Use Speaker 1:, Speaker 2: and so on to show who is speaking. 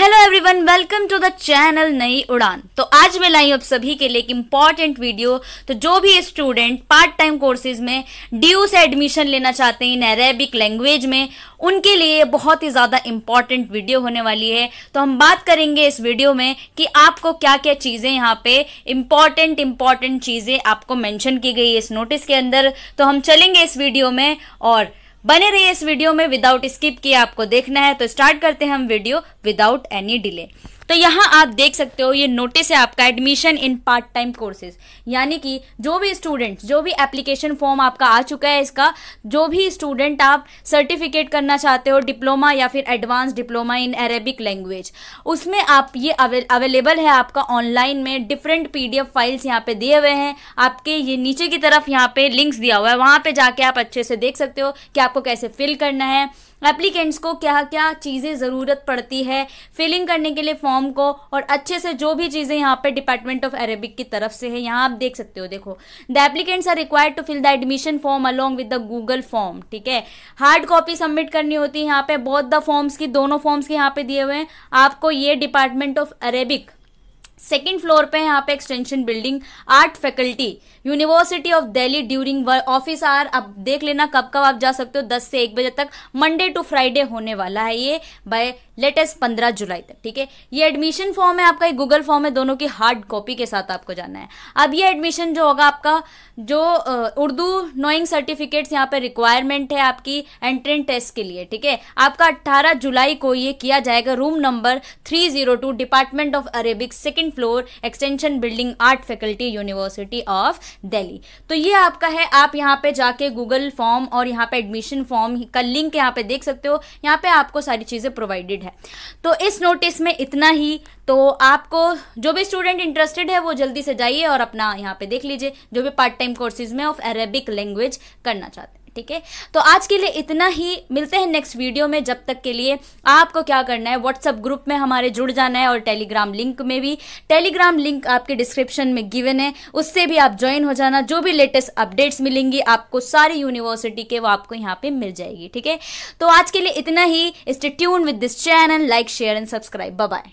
Speaker 1: hello everyone welcome to the channel Nai Udaan तो आज मैं लाई आप सभी के लिए एक इम्पॉर्टेंट वीडियो तो जो भी स्टूडेंट पार्ट टाइम कोर्सेज में ड्यू से एडमिशन लेना चाहते हैं इन अरेबिक लैंग्वेज में उनके लिए बहुत ही ज़्यादा इम्पॉर्टेंट वीडियो होने वाली है तो हम बात करेंगे इस वीडियो में कि आपको क्या क्या चीज़ें यहाँ पे इम्पॉर्टेंट इम्पॉर्टेंट चीज़ें आपको मैंशन की गई है इस नोटिस के अंदर तो हम चलेंगे इस वीडियो में और बने रहिए इस वीडियो में विदाउट स्किप किए आपको देखना है तो स्टार्ट करते हैं हम वीडियो विदाउट एनी डिले तो यहाँ आप देख सकते हो ये नोटिस है आपका admission in part time courses यानी कि जो भी स्टूडेंट जो भी एप्लीकेशन फॉर्म आपका आ चुका है इसका जो भी स्टूडेंट आप सर्टिफिकेट करना चाहते हो डिप्लोमा या फिर advance diploma in Arabic language उसमें आप ये अवेलेबल है आपका ऑनलाइन में डिफरेंट पी फाइल्स यहाँ पे दिए हुए हैं आपके ये नीचे की तरफ यहाँ पे लिंक्स दिया हुआ है वहाँ पर जाके आप अच्छे से देख सकते हो कि आपको कैसे फिल करना है एप्लीकेंट्स को क्या क्या चीज़ें ज़रूरत पड़ती है फिलिंग करने के लिए फॉर्म फॉर्म को और अच्छे से जो भी चीज़ें यहाँ पे डिपार्टमेंट ऑफ अरेबिक की तरफ से है यहाँ आप देख सकते हो देखो the applicants are required to fill the admission form along with the Google form ठीक है हार्ड कॉपी सबमिट करनी होती है यहाँ पे बहुत द फॉर्म्स की दोनों फॉर्म्स के यहाँ पे दिए हुए हैं आपको ये department of Arabic second floor पे यहाँ पे extension building art faculty university of Delhi during office hours अब देख लेना कब कब आप जा सकते हो दस से एक बजे तक मंडे टू फ्राइडे होने वाला है ये बाय लेटेस्ट पंद्रह जुलाई तक ठीक है ये एडमिशन फॉर्म है आपका गूगल फॉर्म है दोनों की हार्ड कॉपी के साथ आपको जाना है अब ये एडमिशन जो होगा आपका जो उर्दू नोइंग सर्टिफिकेट्स यहाँ पे रिक्वायरमेंट है आपकी एंट्रेंस टेस्ट के लिए ठीक है आपका अट्ठारह जुलाई को ये किया जाएगा room number three zero two department of Arabic second floor extension building art faculty university of Delhi तो ये आपका है आप यहाँ पे जाके गूगल फॉर्म और यहाँ पे एडमिशन फॉर्म का लिंक यहाँ पे देख सकते हो यहाँ पे आपको सारी चीजें प्रोवाइडेड है है तो इस नोटिस में इतना ही तो आपको जो भी स्टूडेंट इंटरेस्टेड है वो जल्दी से जाइए और अपना यहाँ पे देख लीजिए जो भी पार्ट टाइम कोर्सेज में ऑफ अरेबिक लैंग्वेज करना चाहते हैं ठीक है तो आज के लिए इतना ही मिलते हैं नेक्स्ट वीडियो में जब तक के लिए आपको क्या करना है व्हाट्सअप ग्रुप में हमारे जुड़ जाना है और टेलीग्राम लिंक में भी टेलीग्राम लिंक आपके डिस्क्रिप्शन में गिवन है उससे भी आप ज्वाइन हो जाना जो भी लेटेस्ट अपडेट्स मिलेंगी आपको सारी यूनिवर्सिटी के वो आपको यहाँ पे मिल जाएगी ठीक है तो आज के लिए इतना ही stay tune with this channel like share and subscribe bye